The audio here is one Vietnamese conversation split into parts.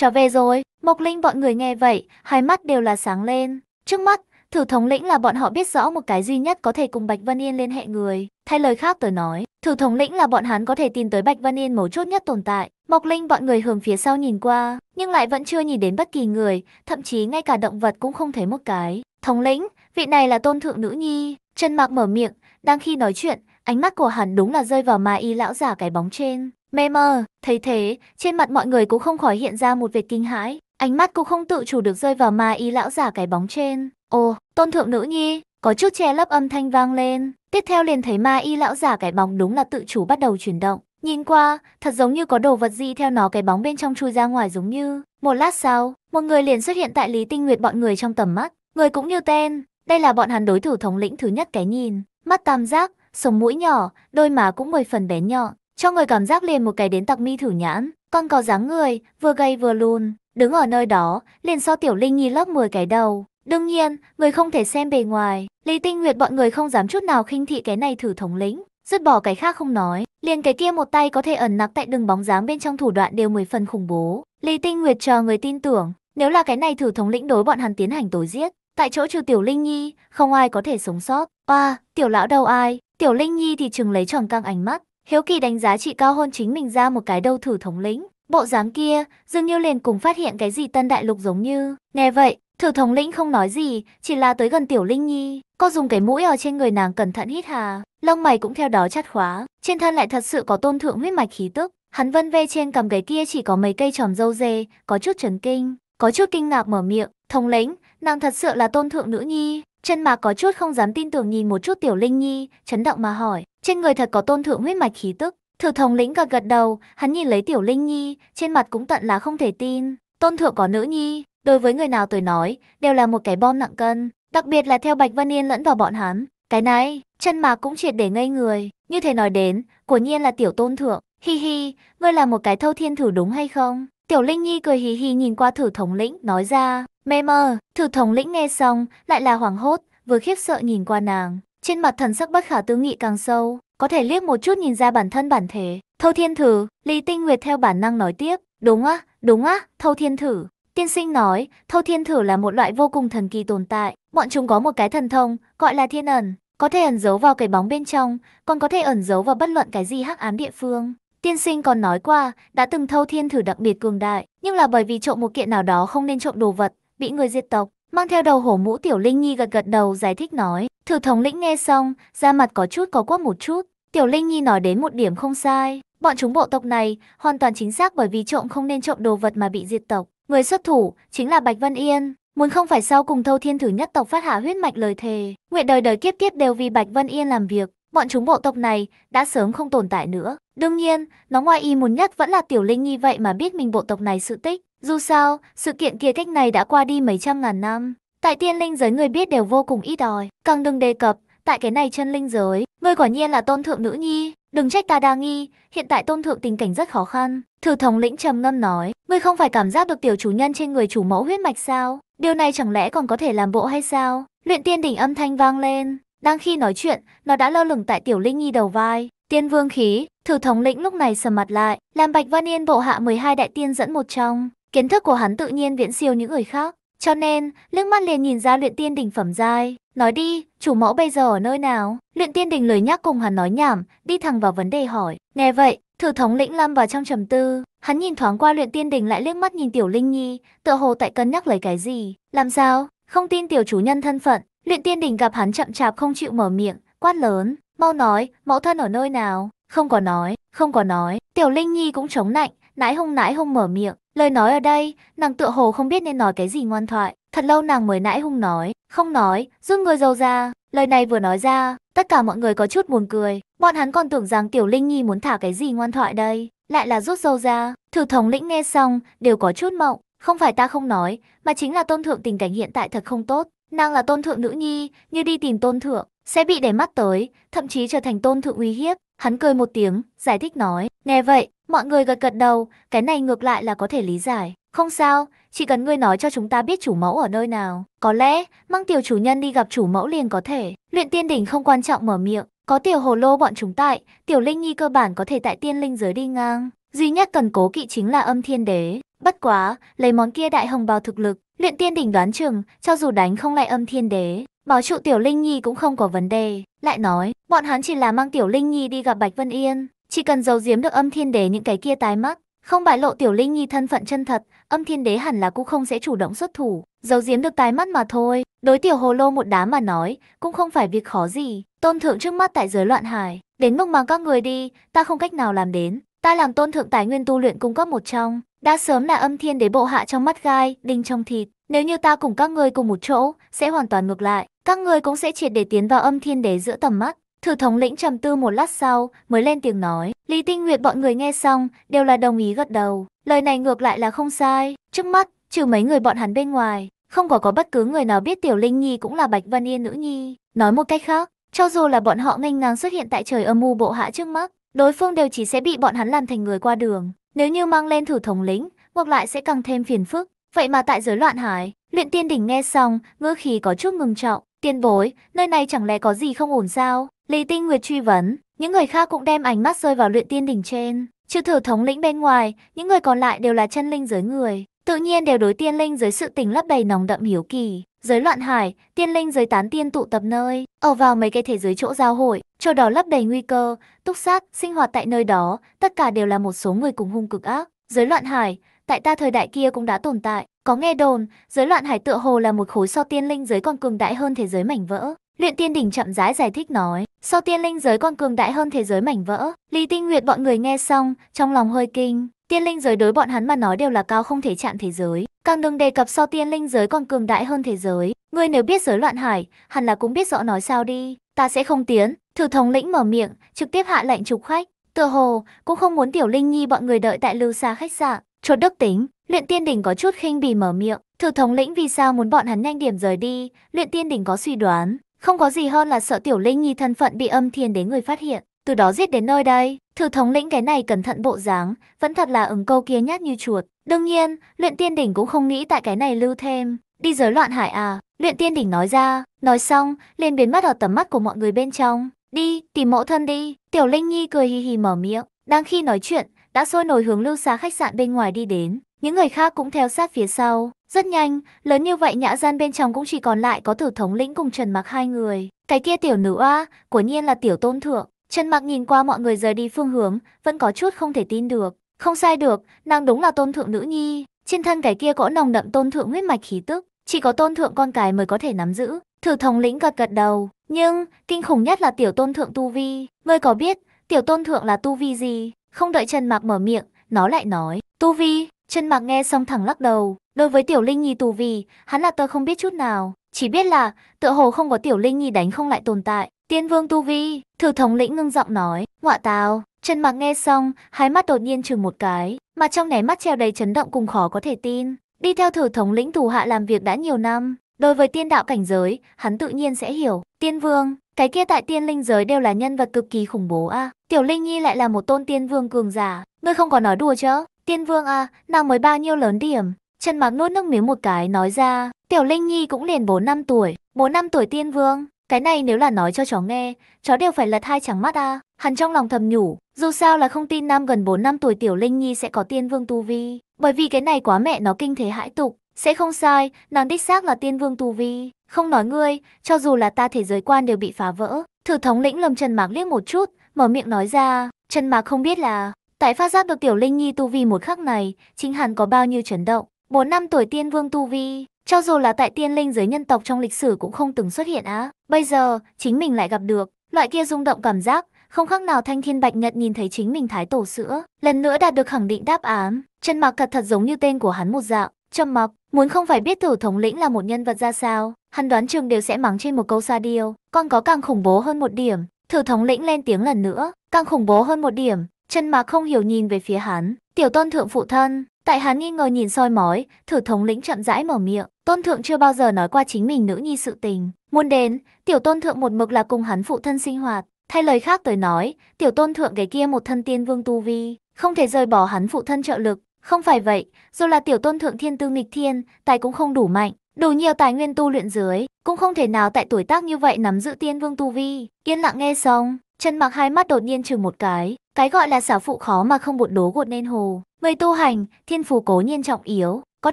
Trở về rồi, Mộc Linh bọn người nghe vậy, hai mắt đều là sáng lên. Trước mắt, thử thống lĩnh là bọn họ biết rõ một cái duy nhất có thể cùng Bạch Vân Yên liên hệ người. Thay lời khác tôi nói, thử thống lĩnh là bọn hắn có thể tìm tới Bạch Vân Yên mấu chốt nhất tồn tại. Mộc Linh bọn người hướng phía sau nhìn qua, nhưng lại vẫn chưa nhìn đến bất kỳ người, thậm chí ngay cả động vật cũng không thấy một cái. Thống lĩnh, vị này là tôn thượng nữ nhi. Trần Mạc mở miệng, đang khi nói chuyện, ánh mắt của hắn đúng là rơi vào ma y lão giả cái bóng trên. Mê mờ, thấy thế, trên mặt mọi người cũng không khỏi hiện ra một vệt kinh hãi, ánh mắt cũng không tự chủ được rơi vào ma y lão giả cái bóng trên. Ồ, tôn thượng nữ nhi, có chút che lấp âm thanh vang lên, tiếp theo liền thấy ma y lão giả cái bóng đúng là tự chủ bắt đầu chuyển động. Nhìn qua, thật giống như có đồ vật gì theo nó cái bóng bên trong chui ra ngoài giống như. Một lát sau, một người liền xuất hiện tại Lý Tinh Nguyệt bọn người trong tầm mắt. Người cũng như tên, đây là bọn hắn đối thủ thống lĩnh thứ nhất cái nhìn. Mắt tam giác, sống mũi nhỏ, đôi má cũng mười phần bé nhọn. Cho người cảm giác liền một cái đến tặc mi thử nhãn, con có dáng người, vừa gầy vừa lùn, đứng ở nơi đó, liền so tiểu linh nhi lấp 10 cái đầu. Đương nhiên, người không thể xem bề ngoài, Lý Tinh Nguyệt bọn người không dám chút nào khinh thị cái này thử thống lĩnh, dứt bỏ cái khác không nói, liền cái kia một tay có thể ẩn nặc tại đường bóng dáng bên trong thủ đoạn đều mười phần khủng bố. Lý Tinh Nguyệt chờ người tin tưởng, nếu là cái này thử thống lĩnh đối bọn hắn tiến hành tối giết, tại chỗ trừ Tiểu Linh Nhi, không ai có thể sống sót. Oa, tiểu lão đâu ai? Tiểu Linh Nhi thì chừng lấy tròn căng ánh mắt, Hiếu Kỳ đánh giá trị cao hơn chính mình ra một cái đâu thử thống lĩnh. Bộ dáng kia, dường như liền cùng phát hiện cái gì tân đại lục giống như. Nghe vậy, thử thống lĩnh không nói gì, chỉ là tới gần tiểu Linh Nhi. Cô dùng cái mũi ở trên người nàng cẩn thận hít hà. Lông mày cũng theo đó chát khóa. Trên thân lại thật sự có tôn thượng huyết mạch khí tức. Hắn vân ve trên cầm cái kia chỉ có mấy cây tròm dâu dê, có chút chấn kinh, có chút kinh ngạc mở miệng. Thống lĩnh, nàng thật sự là tôn thượng nữ nhi. Chân mà có chút không dám tin tưởng nhìn một chút tiểu Linh Nhi, chấn động mà hỏi, trên người thật có tôn thượng huyết mạch khí tức. Thử thống lĩnh gật gật đầu, hắn nhìn lấy tiểu linh nhi, trên mặt cũng tận là không thể tin. Tôn thượng có nữ nhi, đối với người nào tuổi nói, đều là một cái bom nặng cân. Đặc biệt là theo Bạch Văn Yên lẫn vào bọn hắn. Cái này, chân mà cũng triệt để ngây người. Như thế nói đến, của nhiên là tiểu tôn thượng. Hi hi, ngươi là một cái thâu thiên thử đúng hay không? Tiểu Linh Nhi cười hì hì nhìn qua thử thống lĩnh, nói ra, mê mờ thử thống lĩnh nghe xong, lại là hoảng hốt, vừa khiếp sợ nhìn qua nàng trên mặt thần sắc bất khả tư nghị càng sâu, có thể liếc một chút nhìn ra bản thân bản thể. Thâu Thiên Thử, Lý Tinh Nguyệt theo bản năng nói tiếp, đúng á, đúng á, Thâu Thiên Thử. Tiên sinh nói, Thâu Thiên Thử là một loại vô cùng thần kỳ tồn tại, bọn chúng có một cái thần thông, gọi là thiên ẩn, có thể ẩn giấu vào cái bóng bên trong, còn có thể ẩn giấu vào bất luận cái gì hắc ám địa phương. Tiên sinh còn nói qua, đã từng Thâu Thiên Thử đặc biệt cường đại, nhưng là bởi vì trộm một kiện nào đó không nên trộm đồ vật, bị người diệt tộc. Mang theo đầu hổ mũ tiểu linh nhi gật gật đầu giải thích nói, Thừa thống lĩnh nghe xong, da mặt có chút có quắc một chút. Tiểu Linh Nhi nói đến một điểm không sai. Bọn chúng bộ tộc này hoàn toàn chính xác bởi vì trộm không nên trộm đồ vật mà bị diệt tộc. Người xuất thủ chính là Bạch Vân Yên. Muốn không phải sau cùng thâu thiên thử nhất tộc phát hạ huyết mạch lời thề. Nguyện đời đời kiếp kiếp đều vì Bạch Vân Yên làm việc. Bọn chúng bộ tộc này đã sớm không tồn tại nữa. Đương nhiên, nó ngoài ý muốn nhất vẫn là Tiểu Linh Nhi vậy mà biết mình bộ tộc này sự tích. Dù sao, sự kiện kia cách này đã qua đi mấy trăm ngàn năm tại tiên linh giới người biết đều vô cùng ít ỏi, càng đừng đề cập, tại cái này chân linh giới, ngươi quả nhiên là tôn thượng nữ nhi, đừng trách ta đa nghi, hiện tại tôn thượng tình cảnh rất khó khăn. Thử thống lĩnh trầm ngâm nói, ngươi không phải cảm giác được tiểu chủ nhân trên người chủ mẫu huyết mạch sao? Điều này chẳng lẽ còn có thể làm bộ hay sao? Luyện tiên đỉnh âm thanh vang lên, đang khi nói chuyện, nó đã lơ lửng tại tiểu linh nhi đầu vai. Tiên vương khí, thử thống lĩnh lúc này sầm mặt lại, làm Bạch Văn Yên bộ hạ 12 đại tiên dẫn một trong. Kiến thức của hắn tự nhiên viễn siêu những người khác, cho nên, liếc mắt liền nhìn ra luyện tiên đỉnh phẩm giai. Nói đi, chủ mẫu bây giờ ở nơi nào? Luyện tiên đỉnh lời nhắc cùng hắn nói nhảm, đi thẳng vào vấn đề hỏi. Nghe vậy, thử thống lĩnh lâm vào trong trầm tư. Hắn nhìn thoáng qua luyện tiên đỉnh lại liếc mắt nhìn tiểu linh nhi, tựa hồ tại cân nhắc lấy cái gì. Làm sao? Không tin tiểu chủ nhân thân phận. Luyện tiên đỉnh gặp hắn chậm chạp không chịu mở miệng, quát lớn. Mau nói, mẫu thân ở nơi nào? Không có nói, không có nói. Tiểu linh nhi cũng chống nạnh, nãi hung nãi hung mở miệng. Lời nói ở đây, nàng tựa hồ không biết nên nói cái gì ngoan thoại. Thật lâu nàng mới nãy hung nói, không nói, rút người giàu ra. Lời này vừa nói ra, tất cả mọi người có chút buồn cười. Bọn hắn còn tưởng rằng Tiểu Linh Nhi muốn thả cái gì ngoan thoại đây. Lại là rút dâu ra, thử thống lĩnh nghe xong, đều có chút mộng. Không phải ta không nói, mà chính là tôn thượng tình cảnh hiện tại thật không tốt. Nàng là tôn thượng nữ nhi, như đi tìm tôn thượng, sẽ bị để mắt tới, thậm chí trở thành tôn thượng uy hiếp. Hắn cười một tiếng, giải thích nói, nghe vậy, mọi người gật gật đầu, cái này ngược lại là có thể lý giải. Không sao, chỉ cần ngươi nói cho chúng ta biết chủ mẫu ở nơi nào. Có lẽ, mang tiểu chủ nhân đi gặp chủ mẫu liền có thể. Luyện tiên đỉnh không quan trọng mở miệng. Có tiểu hồ lô bọn chúng tại, tiểu linh nhi cơ bản có thể tại tiên linh giới đi ngang. Duy nhất cần cố kỵ chính là âm thiên đế. Bất quá, lấy món kia đại hồng bào thực lực, luyện tiên đỉnh đoán chừng, cho dù đánh không lại âm thiên đế, Bảo trụ Tiểu Linh Nhi cũng không có vấn đề. Lại nói, bọn hắn chỉ là mang Tiểu Linh Nhi đi gặp Bạch Vân Yên. Chỉ cần giấu giếm được âm thiên đế những cái kia tái mắt, Không bại lộ Tiểu Linh Nhi thân phận chân thật, âm thiên đế hẳn là cũng không sẽ chủ động xuất thủ. Giấu giếm được tái mắt mà thôi. Đối Tiểu Hồ Lô một đám mà nói, cũng không phải việc khó gì. Tôn thượng trước mắt tại giới loạn hải. Đến mức mang các người đi, ta không cách nào làm đến. Ta làm tôn thượng tài nguyên tu luyện cung cấp một trong. Đã sớm là âm thiên đế bộ hạ trong mắt gai, đinh trong thịt. Nếu như ta cùng các ngươi cùng một chỗ, sẽ hoàn toàn ngược lại, các ngươi cũng sẽ triệt để tiến vào âm thiên đế giữa tầm mắt. Thử thống lĩnh trầm tư một lát sau, mới lên tiếng nói, Lý Tinh Nguyệt bọn người nghe xong, đều là đồng ý gật đầu. Lời này ngược lại là không sai, trước mắt, trừ mấy người bọn hắn bên ngoài, không có có bất cứ người nào biết Tiểu Linh Nhi cũng là Bạch Văn Yên nữ nhi. Nói một cách khác, cho dù là bọn họ nghênh ngang xuất hiện tại trời âm mưu bộ hạ trước mắt, đối phương đều chỉ sẽ bị bọn hắn làm thành người qua đường. Nếu như mang lên thử thống lĩnh, ngược lại sẽ càng thêm phiền phức. Vậy mà tại giới loạn hải, luyện tiên đỉnh nghe xong, ngữ khí có chút ngừng trọng. Tiên bối, nơi này chẳng lẽ có gì không ổn sao? Lý Tinh Nguyệt truy vấn, những người khác cũng đem ánh mắt rơi vào luyện tiên đỉnh trên. Trừ thử thống lĩnh bên ngoài, những người còn lại đều là chân linh giới người. Tự nhiên đều đối tiên linh dưới sự tình lấp đầy nóng đậm hiếu kỳ. Giới loạn hải, tiên linh giới tán tiên tụ tập nơi, ở vào mấy cái thế giới chỗ giao hội, chỗ đó lấp đầy nguy cơ, túc sát, sinh hoạt tại nơi đó, tất cả đều là một số người cùng hung cực ác. Giới loạn hải, tại ta thời đại kia cũng đã tồn tại. Có nghe đồn, giới loạn hải tựa hồ là một khối so tiên linh giới còn cường đại hơn thế giới mảnh vỡ. Luyện tiên đỉnh chậm rãi giải thích nói, so tiên linh giới còn cường đại hơn thế giới mảnh vỡ. Lý Tinh Nguyệt bọn người nghe xong, trong lòng hơi kinh. Tiên linh giới đối bọn hắn mà nói đều là cao không thể chạm thế giới. Càng đừng đề cập so tiên linh giới còn cường đại hơn thế giới. Ngươi nếu biết giới loạn hải, hẳn là cũng biết rõ nói sao đi. Ta sẽ không tiến. Thử thống lĩnh mở miệng, trực tiếp hạ lệnh trục khách. Tựa hồ, cũng không muốn Tiểu Linh Nhi bọn người đợi tại lưu xa khách sạn. Chốt đức tính, luyện tiên đỉnh có chút khinh bỉ mở miệng. Thử thống lĩnh vì sao muốn bọn hắn nhanh điểm rời đi, luyện tiên đỉnh có suy đoán. Không có gì hơn là sợ tiểu linh nhi thân phận bị âm thiên đến người phát hiện. Từ đó giết đến nơi đây, thử thống lĩnh cái này cẩn thận bộ dáng, vẫn thật là ứng câu kia nhát như chuột. Đương nhiên, luyện tiên đỉnh cũng không nghĩ tại cái này lưu thêm. Đi giới loạn hải à, luyện tiên đỉnh nói ra, nói xong, liền biến mất ở tầm mắt của mọi người bên trong. Đi, tìm mẫu thân đi, tiểu linh nhi cười hì hì mở miệng. Đang khi nói chuyện, đã sôi nổi hướng lưu xá khách sạn bên ngoài đi đến. Những người khác cũng theo sát phía sau. Rất nhanh, lớn như vậy nhã gian bên trong cũng chỉ còn lại có tử thống lĩnh cùng Trần Mặc hai người. Cái kia tiểu nữ oa của nhiên là tiểu tôn thượng. Trần Mặc nhìn qua mọi người rời đi phương hướng, vẫn có chút không thể tin được. Không sai được, nàng đúng là tôn thượng nữ nhi. Trên thân cái kia có nồng đậm tôn thượng huyết mạch khí tức, chỉ có tôn thượng con cái mới có thể nắm giữ. Thử thống lĩnh gật gật đầu, nhưng kinh khủng nhất là tiểu tôn thượng tu vi. Ngươi có biết tiểu tôn thượng là tu vi gì? Không đợi Trần Mạc mở miệng, nó lại nói, Tu Vi, Trần Mạc nghe xong thẳng lắc đầu, đối với Tiểu Linh Nhi Tu Vi, hắn là tơ không biết chút nào, chỉ biết là tựa hồ không có Tiểu Linh Nhi đánh không lại tồn tại. Tiên Vương Tu Vi, thử thống lĩnh ngưng giọng nói, ngọa tào, Trần Mạc nghe xong, hai mắt đột nhiên trừng một cái, mà trong nháy mắt treo đầy chấn động cùng khó có thể tin. Đi theo thử thống lĩnh thủ hạ làm việc đã nhiều năm, đối với tiên đạo cảnh giới, hắn tự nhiên sẽ hiểu, Tiên Vương, cái kia tại tiên linh giới đều là nhân vật cực kỳ khủng bố a. Tiểu Linh Nhi lại là một tôn tiên vương cường giả, ngươi không có nói đùa chứ? Tiên vương à, nàng mới bao nhiêu lớn điểm? Trần Mạc nuốt nước miếng một cái nói ra, Tiểu Linh Nhi cũng liền 4 năm tuổi, 4 năm tuổi tiên vương, cái này nếu là nói cho chó nghe, chó đều phải lật hai trắng mắt à. Hắn trong lòng thầm nhủ, dù sao là không tin nam gần 4 năm tuổi Tiểu Linh Nhi sẽ có tiên vương tu vi, bởi vì cái này quá mẹ nó kinh thế hãi tục, sẽ không sai, nàng đích xác là tiên vương tu vi. Không nói ngươi, cho dù là ta thế giới quan đều bị phá vỡ. Thử thống lĩnh lầm Trần Mạc liếc một chút, mở miệng nói ra, chân mà không biết là, tại phát giác được Tiểu Linh Nhi tu vi một khắc này, chính hắn có bao nhiêu chấn động. Một năm tuổi tiên vương tu vi, cho dù là tại tiên linh giới nhân tộc trong lịch sử cũng không từng xuất hiện á. Bây giờ, chính mình lại gặp được, loại kia rung động cảm giác, không khác nào thanh thiên bạch nhật nhìn thấy chính mình thái tổ sữa. Lần nữa đạt được khẳng định đáp án, chân mặc thật thật giống như tên của hắn một dạng. Trầm mặc, muốn không phải biết tử thống lĩnh là một nhân vật ra sao, hắn đoán trường đều sẽ mắng trên một câu xa điêu. con có càng khủng bố hơn một điểm, Thử thống lĩnh lên tiếng lần nữa, càng khủng bố hơn một điểm, chân mà không hiểu nhìn về phía hắn, tiểu tôn thượng phụ thân, tại hắn nghi ngờ nhìn soi mói, thử thống lĩnh chậm rãi mở miệng, tôn thượng chưa bao giờ nói qua chính mình nữ nhi sự tình, muốn đến, tiểu tôn thượng một mực là cùng hắn phụ thân sinh hoạt, thay lời khác tới nói, tiểu tôn thượng cái kia một thân tiên vương tu vi, không thể rời bỏ hắn phụ thân trợ lực, không phải vậy, dù là tiểu tôn thượng thiên tư nghịch thiên, tài cũng không đủ mạnh, Đủ nhiều tài nguyên tu luyện dưới, cũng không thể nào tại tuổi tác như vậy nắm giữ tiên vương tu vi. Yên lặng nghe xong, chân mặc hai mắt đột nhiên trừ một cái, cái gọi là xảo phụ khó mà không bột đố gột nên hồ. Người tu hành, thiên phù cố nhiên trọng yếu, có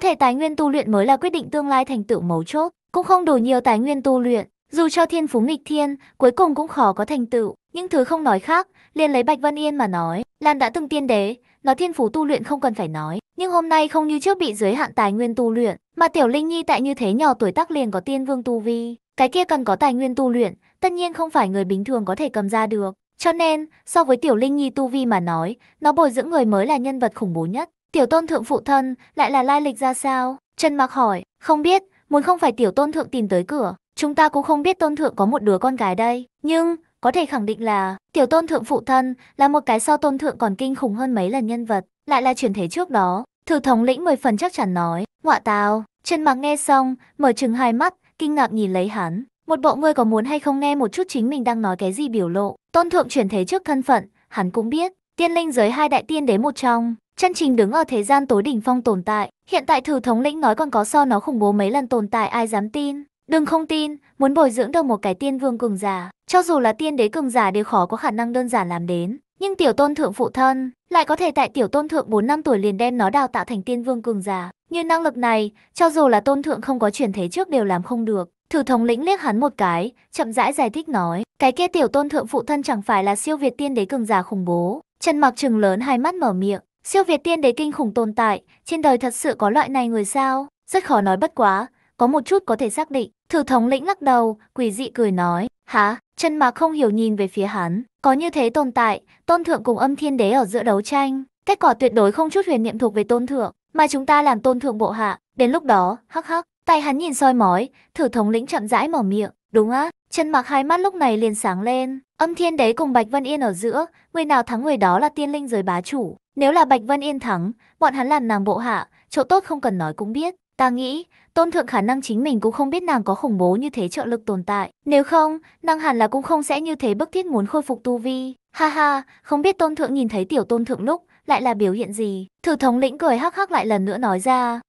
thể tài nguyên tu luyện mới là quyết định tương lai thành tựu mấu chốt, cũng không đủ nhiều tài nguyên tu luyện. Dù cho thiên phú nghịch thiên, cuối cùng cũng khó có thành tựu, những thứ không nói khác, liền lấy Bạch Vân Yên mà nói, Lan đã từng tiên đế, nó thiên phú tu luyện không cần phải nói, nhưng hôm nay không như trước bị giới hạn tài nguyên tu luyện, mà Tiểu Linh Nhi tại như thế nhỏ tuổi tác liền có tiên vương tu vi, cái kia cần có tài nguyên tu luyện, tất nhiên không phải người bình thường có thể cầm ra được. Cho nên, so với Tiểu Linh Nhi tu vi mà nói, nó bồi dưỡng người mới là nhân vật khủng bố nhất. Tiểu Tôn Thượng phụ thân lại là lai lịch ra sao? Trần Mặc hỏi, không biết, muốn không phải Tiểu Tôn Thượng tìm tới cửa, chúng ta cũng không biết Tôn Thượng có một đứa con gái đây. Nhưng, có thể khẳng định là tiểu tôn thượng phụ thân là một cái so tôn thượng còn kinh khủng hơn mấy lần nhân vật, lại là chuyển thế trước đó. Thử thống lĩnh mười phần chắc chắn nói, ngọa tào, chân mặc nghe xong, mở chừng hai mắt, kinh ngạc nhìn lấy hắn. Một bộ ngươi có muốn hay không nghe một chút chính mình đang nói cái gì biểu lộ. Tôn thượng chuyển thế trước thân phận, hắn cũng biết, tiên linh giới hai đại tiên đế một trong, chân trình đứng ở thế gian tối đỉnh phong tồn tại. Hiện tại thử thống lĩnh nói còn có so nó khủng bố mấy lần tồn tại ai dám tin. Đừng không tin, muốn bồi dưỡng được một cái tiên vương cường giả, cho dù là tiên đế cường giả đều khó có khả năng đơn giản làm đến. Nhưng tiểu tôn thượng phụ thân, lại có thể tại tiểu tôn thượng 4 năm tuổi liền đem nó đào tạo thành tiên vương cường giả. Như năng lực này, cho dù là tôn thượng không có chuyển thế trước đều làm không được. Thử thống lĩnh liếc hắn một cái, chậm rãi giải thích nói, cái kia tiểu tôn thượng phụ thân chẳng phải là siêu việt tiên đế cường giả khủng bố. Trần mặc trừng lớn hai mắt mở miệng, siêu việt tiên đế kinh khủng tồn tại, trên đời thật sự có loại này người sao? Rất khó nói bất quá, có một chút có thể xác định. Thử thống lĩnh lắc đầu, quỷ dị cười nói, hả, chân mà không hiểu nhìn về phía hắn. Có như thế tồn tại, tôn thượng cùng âm thiên đế ở giữa đấu tranh. Kết quả tuyệt đối không chút huyền niệm thuộc về tôn thượng, mà chúng ta làm tôn thượng bộ hạ. Đến lúc đó, hắc hắc, tay hắn nhìn soi mói, thử thống lĩnh chậm rãi mở miệng, đúng á, chân mặc hai mắt lúc này liền sáng lên. Âm thiên đế cùng Bạch Vân Yên ở giữa, người nào thắng người đó là tiên linh giới bá chủ. Nếu là Bạch Vân Yên thắng, bọn hắn làm nàng bộ hạ, chỗ tốt không cần nói cũng biết. Ta nghĩ, tôn thượng khả năng chính mình cũng không biết nàng có khủng bố như thế trợ lực tồn tại. Nếu không, nàng hẳn là cũng không sẽ như thế bức thiết muốn khôi phục tu vi. Ha ha, không biết tôn thượng nhìn thấy tiểu tôn thượng lúc, lại là biểu hiện gì. Thử thống lĩnh cười hắc hắc lại lần nữa nói ra,